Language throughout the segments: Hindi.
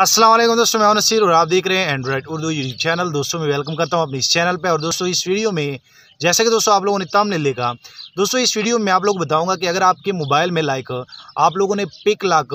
असलम दोस्तों मैं नसीर और आप देख रहे हैं एंड्रॉइड उर्दू यूट्यूब चैनल दोस्तों मैं वेलकम करता हूं अपने इस चैनल पे और दोस्तों इस वीडियो में जैसा कि दोस्तों आप लोगों ने तम ने लिखा दोस्तों इस वीडियो में आप लोग बताऊंगा कि अगर आपके मोबाइल में लाइक आप लोगों ने पिक लाक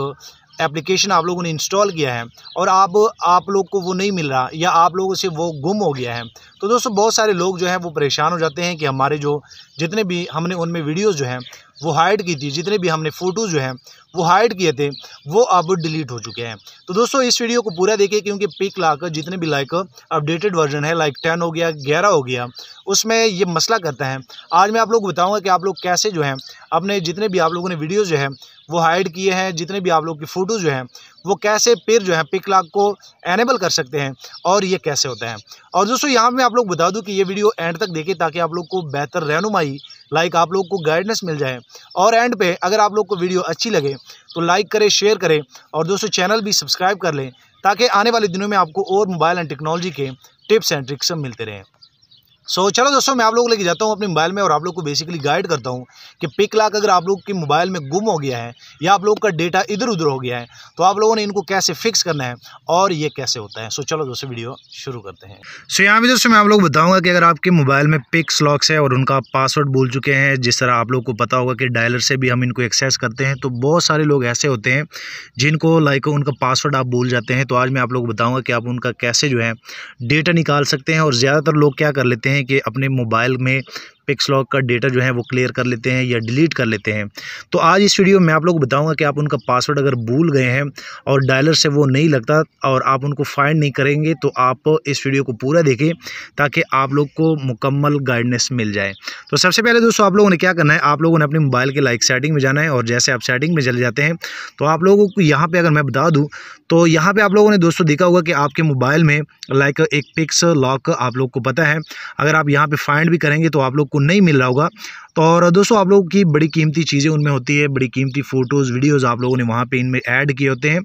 एप्लीकेशन आप लोगों ने इंस्टॉल किया है और आप आप लोग को वो नहीं मिल रहा या आप लोगों से वो गुम हो गया है तो दोस्तों बहुत सारे लोग जो हैं वो परेशान हो जाते हैं कि हमारे जो जितने भी हमने उनमें वीडियोस जो हैं वो हाइड की थी जितने भी हमने फ़ोटोज़ जो हैं वो हाइड किए थे वो अब डिलीट हो चुके हैं तो दोस्तों इस वीडियो को पूरा देखिए क्योंकि पिक लाकर जितने भी लाइक अपडेटेड वर्जन है लाइक टेन हो गया ग्यारह हो गया उसमें ये मसला करता है आज मैं आप लोग बताऊँगा कि आप लोग कैसे जो हैं अपने जितने भी आप लोगों ने वीडियोज़ जो है वो हाइड किए हैं जितने भी आप लोग की फ़ोटो जो हैं वो कैसे पेर जो है पिक लाग को एनेबल कर सकते हैं और ये कैसे होता है और दोस्तों यहाँ मैं आप लोग बता दूँ कि ये वीडियो एंड तक देखें ताकि आप लोग को बेहतर रहनुमाई लाइक आप लोग को गाइडनेस मिल जाए और एंड पे अगर आप लोग को वीडियो अच्छी लगे तो लाइक करें शेयर करें और दोस्तों चैनल भी सब्सक्राइब कर लें ताकि आने वाले दिनों में आपको और मोबाइल एंड टेक्नोलॉजी के टिप्स एंड ट्रिक्स मिलते रहें सो so, चलो दोस्तों मैं आप लोग लेके जाता हूँ अपने मोबाइल में और आप लोग को बेसिकली गाइड करता हूँ कि पिक लाक अगर आप लोग के मोबाइल में गुम हो गया है या आप लोग का डेटा इधर उधर हो गया है तो आप लोगों ने इनको कैसे फिक्स करना है और ये कैसे होता है सो so, चलो दोस्तों वीडियो शुरू करते हैं सो so, यहाँ भी दोस्तों मैं आप लोग बताऊँगा कि अगर आपके मोबाइल में पिक्स लॉक्स है और उनका पासवर्ड भूल चुके हैं जिस तरह आप लोग को पता होगा कि डायलर से भी हम इनको एक्सेस करते हैं तो बहुत सारे लोग ऐसे होते हैं जिनको लाइक उनका पासवर्ड आप भूल जाते हैं तो आज मैं आप लोग बताऊँगा कि आप उनका कैसे जो है डेटा निकाल सकते हैं और ज़्यादातर लोग क्या कर लेते हैं हैं कि अपने मोबाइल में पिक्स लॉक का डेटा जो है वो क्लियर कर लेते हैं या डिलीट कर लेते हैं तो आज इस वीडियो में आप लोग बताऊंगा कि आप उनका पासवर्ड अगर भूल गए हैं और डायलर से वो नहीं लगता और आप उनको फाइंड नहीं करेंगे तो आप इस वीडियो को पूरा देखें ताकि आप लोग को मुकम्मल गाइडनेस मिल जाए तो सबसे पहले दोस्तों आप लोगों ने क्या करना है आप लोगों ने अपने मोबाइल के लाइक सेटिंग में जाना है और जैसे आप सेटिंग में चले जाते हैं तो आप लोगों को यहाँ पर अगर मैं बता दूँ तो यहाँ पर आप लोगों ने दोस्तों देखा होगा कि आपके मोबाइल में लाइक एक पिक्स लॉक आप लोग को पता है अगर आप यहाँ पर फाइंड भी करेंगे तो आप लोग आपको नहीं मिल रहा होगा तो और दोस्तों आप लोगों की बड़ी कीमती चीज़ें उनमें होती है बड़ी कीमती फ़ोटोज़ वीडियोज़ आप लोगों ने वहाँ पे इनमें ऐड किए होते हैं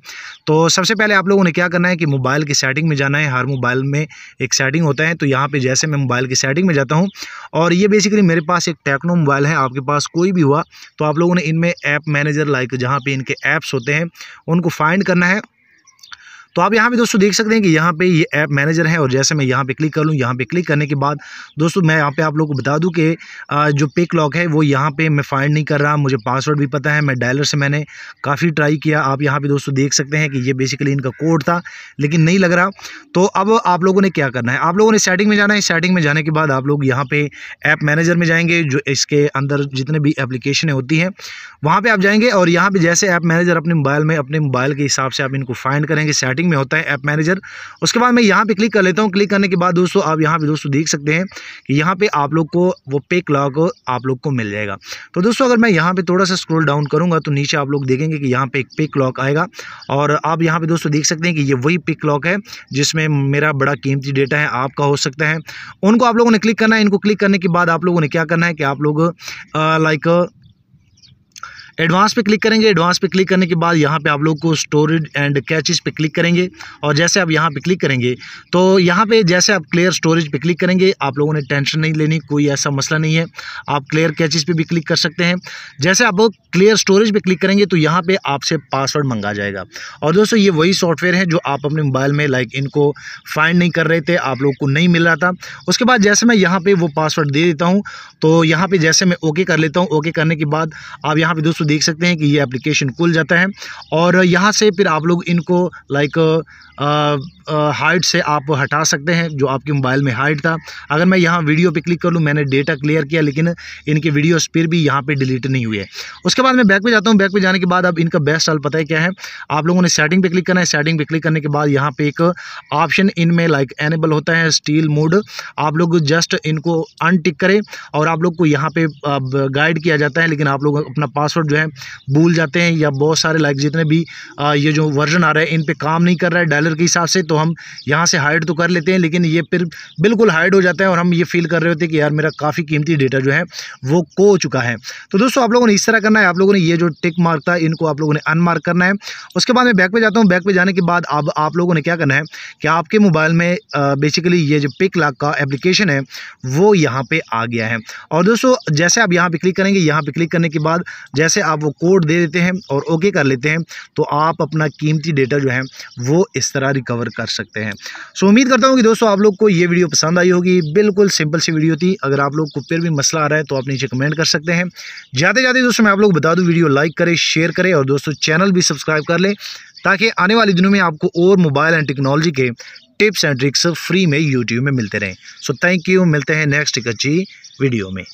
तो सबसे पहले आप लोगों ने क्या करना है कि मोबाइल की सेटिंग में जाना है हर मोबाइल में एक सेटिंग होता है तो यहाँ पे जैसे मैं मोबाइल की सेटिंग में जाता हूँ और ये बेसिकली मेरे पास एक टेक्नो मोबाइल है आपके पास कोई भी हुआ तो आप लोगों ने इनमें ऐप मैनेजर लाइक जहाँ पर इनके ऐप्स होते हैं उनको फाइंड करना है तो आप यहाँ भी दोस्तों देख सकते हैं कि यहाँ पे ये ऐप मैनेजर है और जैसे मैं यहाँ पे क्लिक कर लूँ यहाँ पे क्लिक करने के बाद दोस्तों मैं यहाँ पे आप लोगों को बता दूँ कि जो पिक लॉक है वो यहाँ पे मैं फाइंड नहीं कर रहा मुझे पासवर्ड भी पता है मैं डायलर से मैंने काफ़ी ट्राई किया आप यहाँ पर दोस्तों देख सकते हैं कि ये बेसिकली इनका कोड था लेकिन नहीं लग रहा तो अब आप लोगों ने क्या करना है आप लोगों ने सेटिंग में जाना है सेटिंग में जाने के बाद आप लोग यहाँ पर ऐप मैनेजर में जाएंगे जो इसके अंदर जितने भी एप्लीकेशनें होती हैं वहाँ पर आप जाएंगे और यहाँ पर जैसे ऐप मैनेजर अपने मोबाइल में अपने मोबाइल के हिसाब से आप इनको फाइंड करेंगे सेटिंग सेटिंग में होता है ऐप मैनेजर उसके बाद मैं यहाँ पे क्लिक कर लेता हूँ क्लिक करने के बाद दोस्तों आप यहाँ पे दोस्तों देख सकते हैं कि यहाँ पे आप लोग को वो पे क्लॉक आप लोग को मिल जाएगा तो दोस्तों अगर मैं यहाँ पर थोड़ा सा स्क्रोल डाउन करूँगा तो नीचे आप लोग देखेंगे कि यहाँ पर एक पे क्लॉक आएगा और आप यहाँ पर दोस्तों देख सकते हैं कि ये वही पे क्लॉक है जिसमें मेरा बड़ा कीमती डेटा है आपका हो सकता है उनको आप लोगों ने क्लिक करना है इनको क्लिक करने के बाद आप लोगों ने क्या करना है कि आप लोग लाइक एडवांस पे क्लिक करेंगे एडवांस पे क्लिक करने के बाद यहाँ पे आप लोग को स्टोरेज एंड कैचेस पे क्लिक करेंगे और जैसे आप यहाँ पे क्लिक करेंगे तो यहाँ पे जैसे आप क्लियर स्टोरेज पे क्लिक करेंगे आप लोगों ने टेंशन नहीं लेनी कोई ऐसा मसला नहीं है आप क्लियर कैचेस पे भी क्लिक कर सकते हैं जैसे आप क्लियर स्टोरेज पर क्लिक करेंगे तो यहाँ पर आपसे पासवर्ड मंगा जाएगा और दोस्तों ये वही सॉफ्टवेयर है जो आप अपने मोबाइल में लाइक इनको फाइंड नहीं कर रहे थे आप लोग को नहीं मिल रहा था उसके बाद जैसे मैं यहाँ पर वो पासवर्ड दे देता हूँ तो यहाँ पर जैसे मैं ओके कर लेता हूँ ओके करने के बाद आप यहाँ पर दोस्तों देख सकते हैं कि ये एप्लीकेशन खुल जाता है और यहाँ से फिर आप लोग इनको लाइक हाइट से आप हटा सकते हैं जो आपके मोबाइल में हाइट था अगर मैं यहाँ वीडियो पे क्लिक कर लूँ मैंने डेटा क्लियर किया लेकिन इनके वीडियोस फिर भी यहाँ पे डिलीट नहीं हुए उसके बाद मैं बैक पे जाता हूँ बैक पे जाने के बाद अब इनका बेस्ट हाल पता है क्या है आप लोगों ने सेटिंग पे क्लिक करना है सेटिंग पे क्लिक करने के बाद यहाँ पर एक ऑप्शन इनमें लाइक एनेबल होता है स्टील मोड आप लोग जस्ट इनको अनटिक करें और आप लोग को यहाँ पे गाइड किया जाता है लेकिन आप लोग अपना पासवर्ड जो है हैं भूल जाते हैं या बहुत सारे लाइक जितने भी आ, ये जो वर्जन आ रहे हैं इन पर काम नहीं कर रहा है डायलर के हिसाब से तो हम यहाँ से हाइड तो कर लेते हैं लेकिन ये फिर बिल्कुल हाइड हो जाता है और हम ये फील कर रहे होते हैं कि यार मेरा काफ़ी कीमती डेटा जो है वो को चुका है तो दोस्तों आप लोगों ने इस तरह करना है आप लोगों ने ये जो टिक मार्क था इनको आप लोगों ने अनमार्क करना है उसके बाद मैं बैक पर जाता हूँ बैक पर जाने के बाद अब आप लोगों ने क्या करना है कि आपके मोबाइल में बेसिकली ये जो पिक लाक का एप्लीकेशन है वो यहाँ पर आ गया है और दोस्तों जैसे आप यहाँ पर क्लिक करेंगे यहाँ पर क्लिक करने के बाद जैसे से आप वो कोड दे देते हैं और ओके कर लेते हैं तो आप अपना कीमती डेटा जो है वो इस तरह रिकवर कर सकते हैं सो उम्मीद करता हूँ कि दोस्तों आप लोग को ये वीडियो पसंद आई होगी बिल्कुल सिंपल सी वीडियो थी अगर आप लोग को फिर भी मसला आ रहा है तो आप नीचे कमेंट कर सकते हैं जाते जाते दोस्तों मैं आप लोग बता दूँ वीडियो लाइक करें शेयर करें और दोस्तों चैनल भी सब्सक्राइब कर लें ताकि आने वाले दिनों में आपको और मोबाइल एंड टेक्नोलॉजी के टिप्स एंड ट्रिक्स फ्री में यूट्यूब में मिलते रहें सो थैंक यू मिलते हैं नेक्स्ट एक अच्छी वीडियो में